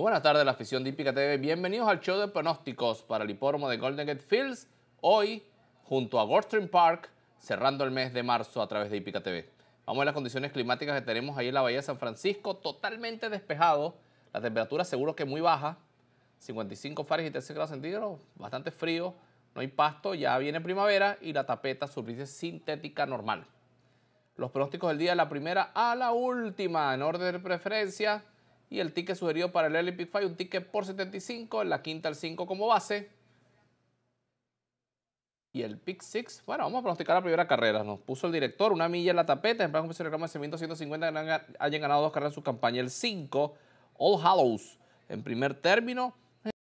Muy buenas tardes, la afición de Hípica TV. Bienvenidos al show de pronósticos para el hipódromo de Golden Gate Fields. Hoy, junto a Goldstream Park, cerrando el mes de marzo a través de Hípica TV. Vamos a las condiciones climáticas que tenemos ahí en la Bahía de San Francisco, totalmente despejado. La temperatura seguro que muy baja, 55 fares y 13 grados centígrados, bastante frío, no hay pasto, ya viene primavera y la tapeta superficie sintética normal. Los pronósticos del día la primera a la última, en orden de preferencia. Y el ticket sugerido para el Olympic five un ticket por 75, En la quinta el 5 como base. Y el pick 6, bueno, vamos a pronosticar la primera carrera. Nos puso el director una milla en la tapeta. En plan, el de 1.250, hayan ganado dos carreras en su campaña. El 5, All Hallows, en primer término.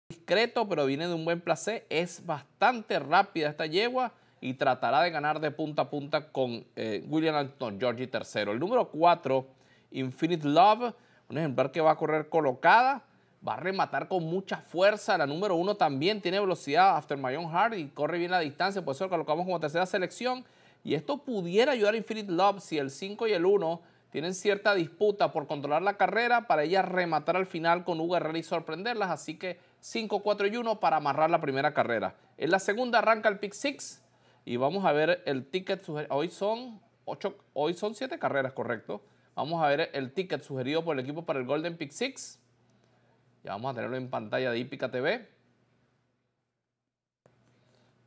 discreto, pero viene de un buen placer. Es bastante rápida esta yegua y tratará de ganar de punta a punta con eh, William Anton Georgie III. El número 4, Infinite Love un ejemplar que va a correr colocada, va a rematar con mucha fuerza. La número uno también tiene velocidad after my own heart y corre bien la distancia, por eso lo colocamos como tercera selección. Y esto pudiera ayudar a Infinite Love si el 5 y el 1 tienen cierta disputa por controlar la carrera para ella rematar al final con Hugo Herrera y sorprenderlas. Así que 5, 4 y 1 para amarrar la primera carrera. En la segunda arranca el pick six y vamos a ver el ticket. Hoy son, 8, hoy son 7 carreras, correcto. Vamos a ver el ticket sugerido por el equipo para el Golden Pick 6. Ya vamos a tenerlo en pantalla de Ípica TV.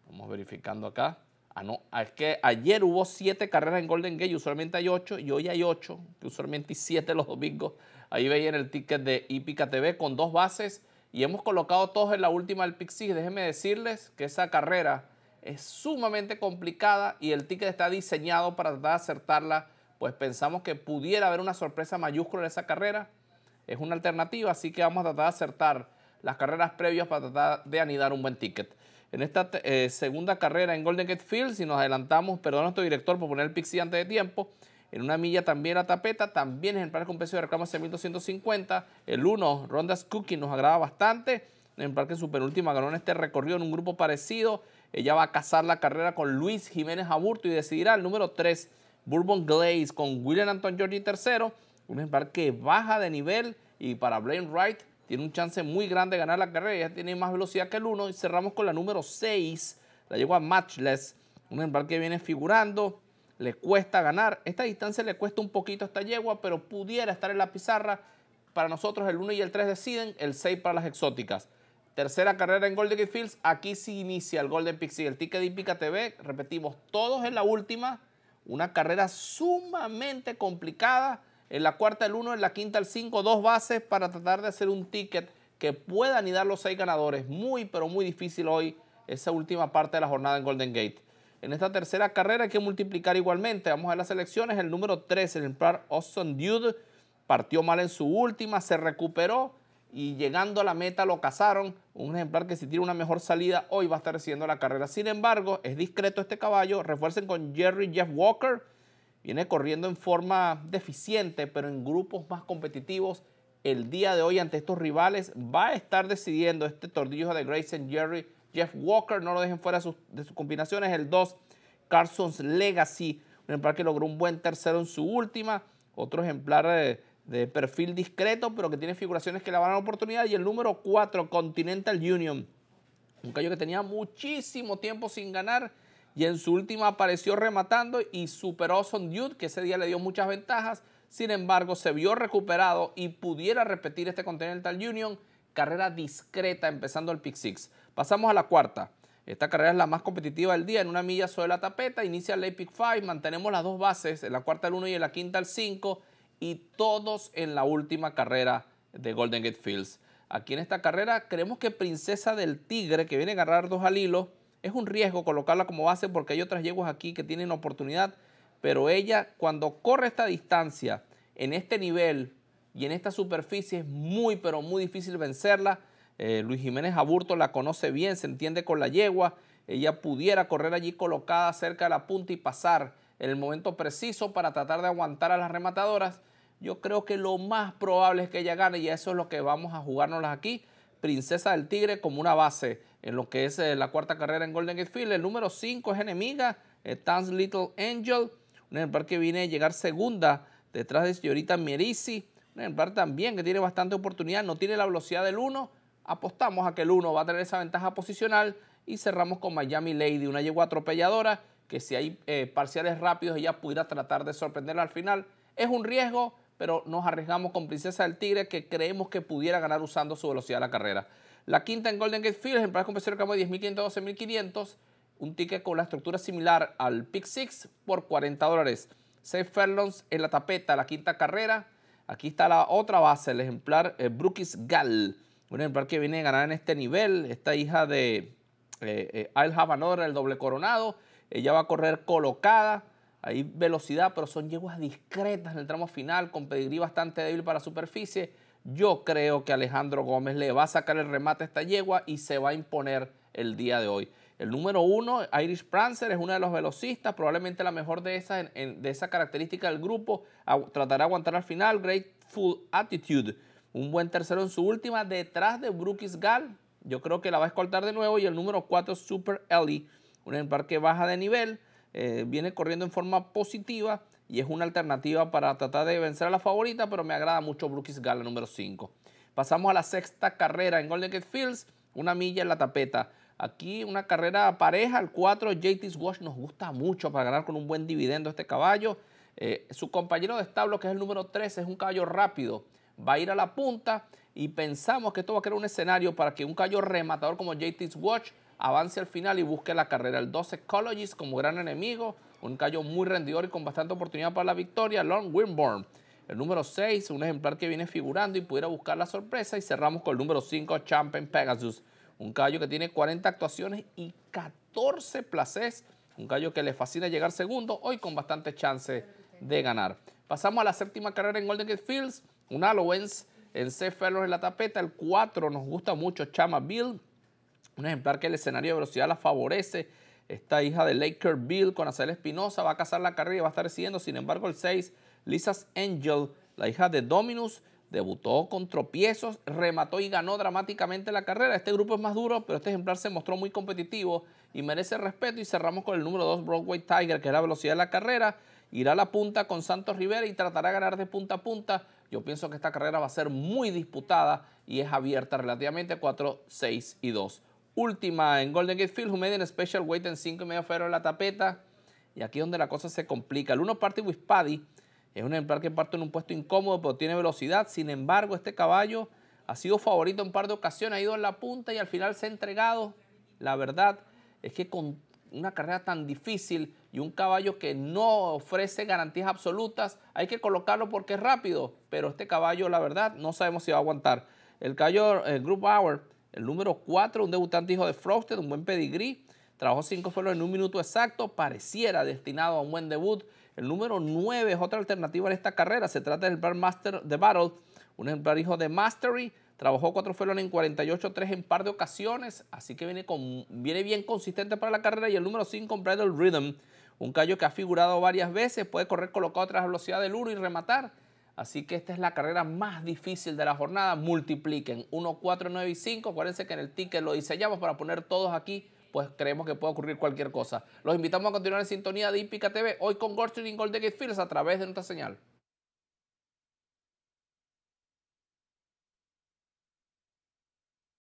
Vamos verificando acá. Ah, no, ah, es que ayer hubo siete carreras en Golden Gate, usualmente hay ocho, y hoy hay ocho, usualmente hay siete los domingos. Ahí veían el ticket de ipica TV con dos bases y hemos colocado todos en la última del Pick 6. Déjenme decirles que esa carrera es sumamente complicada y el ticket está diseñado para tratar de acertarla pues pensamos que pudiera haber una sorpresa mayúscula en esa carrera. Es una alternativa, así que vamos a tratar de acertar las carreras previas para tratar de anidar un buen ticket. En esta eh, segunda carrera en Golden Gate Field si nos adelantamos, perdón a nuestro director por poner el pixie antes de tiempo, en una milla también la tapeta, también el parque con precio de reclamo $1,250, El 1, Rondas Cookie, nos agrada bastante. En Parque penúltima, ganó en este recorrido en un grupo parecido. Ella va a cazar la carrera con Luis Jiménez Aburto y decidirá el número 3 Bourbon Glaze con William Anton Jordi III, un embarque baja de nivel y para Blaine Wright tiene un chance muy grande de ganar la carrera, ya tiene más velocidad que el 1 y cerramos con la número 6, la yegua Matchless, un embarque que viene figurando, le cuesta ganar, esta distancia le cuesta un poquito a esta yegua, pero pudiera estar en la pizarra, para nosotros el 1 y el 3 deciden, el 6 para las exóticas. Tercera carrera en Golden Gate Fields, aquí se inicia el Golden Pixie, el ticket de Ipica TV, repetimos, todos en la última, una carrera sumamente complicada. En la cuarta el 1, en la quinta el 5, dos bases para tratar de hacer un ticket que pueda dar los seis ganadores. Muy, pero muy difícil hoy esa última parte de la jornada en Golden Gate. En esta tercera carrera hay que multiplicar igualmente. Vamos a las elecciones. El número 3, el par Austin Dude, partió mal en su última, se recuperó y llegando a la meta lo cazaron. Un ejemplar que si tiene una mejor salida hoy va a estar haciendo la carrera. Sin embargo, es discreto este caballo. Refuercen con Jerry Jeff Walker. Viene corriendo en forma deficiente, pero en grupos más competitivos. El día de hoy ante estos rivales va a estar decidiendo este tordillo de Grayson Jerry Jeff Walker. No lo dejen fuera de sus, combinaciones. El 2, Carson's Legacy. Un ejemplar que logró un buen tercero en su última. Otro ejemplar... de... Eh, de perfil discreto, pero que tiene figuraciones que le van a dar oportunidad. Y el número 4, Continental Union, un callo que tenía muchísimo tiempo sin ganar y en su última apareció rematando y superó a Son Dude, que ese día le dio muchas ventajas. Sin embargo, se vio recuperado y pudiera repetir este Continental Union. Carrera discreta empezando el pick 6. Pasamos a la cuarta. Esta carrera es la más competitiva del día. En una milla sobre la tapeta, inicia el pick 5. Mantenemos las dos bases, en la cuarta al 1 y en la quinta al 5 y todos en la última carrera de Golden Gate Fields. Aquí en esta carrera creemos que Princesa del Tigre, que viene a agarrar dos al hilo, es un riesgo colocarla como base porque hay otras yeguas aquí que tienen oportunidad, pero ella cuando corre esta distancia, en este nivel y en esta superficie es muy, pero muy difícil vencerla. Eh, Luis Jiménez Aburto la conoce bien, se entiende con la yegua. Ella pudiera correr allí colocada cerca de la punta y pasar en el momento preciso para tratar de aguantar a las rematadoras yo creo que lo más probable es que ella gane y eso es lo que vamos a jugárnoslas aquí. Princesa del Tigre como una base en lo que es eh, la cuarta carrera en Golden Gate Field. El número 5 es enemiga, stands eh, Little Angel, un ejemplar que viene a llegar segunda detrás de señorita Mierisi. Un ejemplar también que tiene bastante oportunidad, no tiene la velocidad del 1. Apostamos a que el 1 va a tener esa ventaja posicional y cerramos con Miami Lady, una yegua atropelladora que si hay eh, parciales rápidos ella pudiera tratar de sorprenderla al final. Es un riesgo, pero nos arriesgamos con Princesa del Tigre que creemos que pudiera ganar usando su velocidad a la carrera. La quinta en Golden Gate Fields, en de competición de 10.500, 12.500, un ticket con la estructura similar al Pick Six por 40 dólares. Safe furlongs en la tapeta, la quinta carrera. Aquí está la otra base, el ejemplar eh, Brookies Gal, Gall, un ejemplar que viene a ganar en este nivel, esta hija de Al eh, eh, el doble coronado. Ella va a correr colocada hay velocidad, pero son yeguas discretas en el tramo final, con pedigrí bastante débil para la superficie. Yo creo que Alejandro Gómez le va a sacar el remate a esta yegua y se va a imponer el día de hoy. El número uno, Irish Prancer, es uno de los velocistas, probablemente la mejor de, esas, de esa característica del grupo. tratará de aguantar al final. Great Attitude, un buen tercero en su última, detrás de Brookies Gall. Yo creo que la va a escoltar de nuevo. Y el número cuatro, Super Ellie, un embarque baja de nivel eh, viene corriendo en forma positiva y es una alternativa para tratar de vencer a la favorita, pero me agrada mucho Brookies Gala número 5. Pasamos a la sexta carrera en Golden Gate Fields, una milla en la tapeta. Aquí una carrera pareja, el 4 JT's Watch nos gusta mucho para ganar con un buen dividendo este caballo. Eh, su compañero de establo, que es el número 3, es un caballo rápido. Va a ir a la punta y pensamos que esto va a crear un escenario para que un caballo rematador como JT's Watch avance al final y busque la carrera. El 12 Colleges como gran enemigo, un callo muy rendidor y con bastante oportunidad para la victoria, Long Winborn. El número 6, un ejemplar que viene figurando y pudiera buscar la sorpresa. Y cerramos con el número 5, Champion Pegasus. Un callo que tiene 40 actuaciones y 14 placés. Un callo que le fascina llegar segundo, hoy con bastante chance de ganar. Pasamos a la séptima carrera en Golden Gate Fields. Un Allowance en C. Fellows en la tapeta. El 4 nos gusta mucho, Chama Bill. Un ejemplar que el escenario de velocidad la favorece. Esta hija de Bill con Acel Espinosa va a cazar la carrera y va a estar recibiendo. Sin embargo, el 6, Lisa's Angel, la hija de Dominus, debutó con tropiezos, remató y ganó dramáticamente la carrera. Este grupo es más duro, pero este ejemplar se mostró muy competitivo y merece respeto. Y cerramos con el número 2, Broadway Tiger, que es la velocidad de la carrera. Irá a la punta con Santos Rivera y tratará de ganar de punta a punta. Yo pienso que esta carrera va a ser muy disputada y es abierta relativamente 4, 6 y 2 última en Golden Gate Field, Humedian Special Weight en 5 y medio en la tapeta. Y aquí es donde la cosa se complica. El uno parte with Es un ejemplar que parte en un puesto incómodo, pero tiene velocidad. Sin embargo, este caballo ha sido favorito en un par de ocasiones. Ha ido en la punta y al final se ha entregado. La verdad es que con una carrera tan difícil y un caballo que no ofrece garantías absolutas, hay que colocarlo porque es rápido. Pero este caballo, la verdad, no sabemos si va a aguantar. El cayor el Group Hour el número 4, un debutante hijo de Frosted, un buen pedigrí. Trabajó 5 felones en un minuto exacto, pareciera destinado a un buen debut. El número 9 es otra alternativa en esta carrera. Se trata del Bar Master de Battle, un ejemplar hijo de Mastery. Trabajó 4 felones en 48-3 en par de ocasiones, así que viene, con, viene bien consistente para la carrera. Y el número 5, Bridal Rhythm, un callo que ha figurado varias veces, puede correr colocado tras la velocidad del 1 y rematar. Así que esta es la carrera más difícil de la jornada. Multipliquen 1, 4, 9 y 5. Acuérdense que en el ticket lo diseñamos para poner todos aquí, pues creemos que puede ocurrir cualquier cosa. Los invitamos a continuar en sintonía de Ipica TV, hoy con Goldstream y Golden Fields a través de nuestra señal.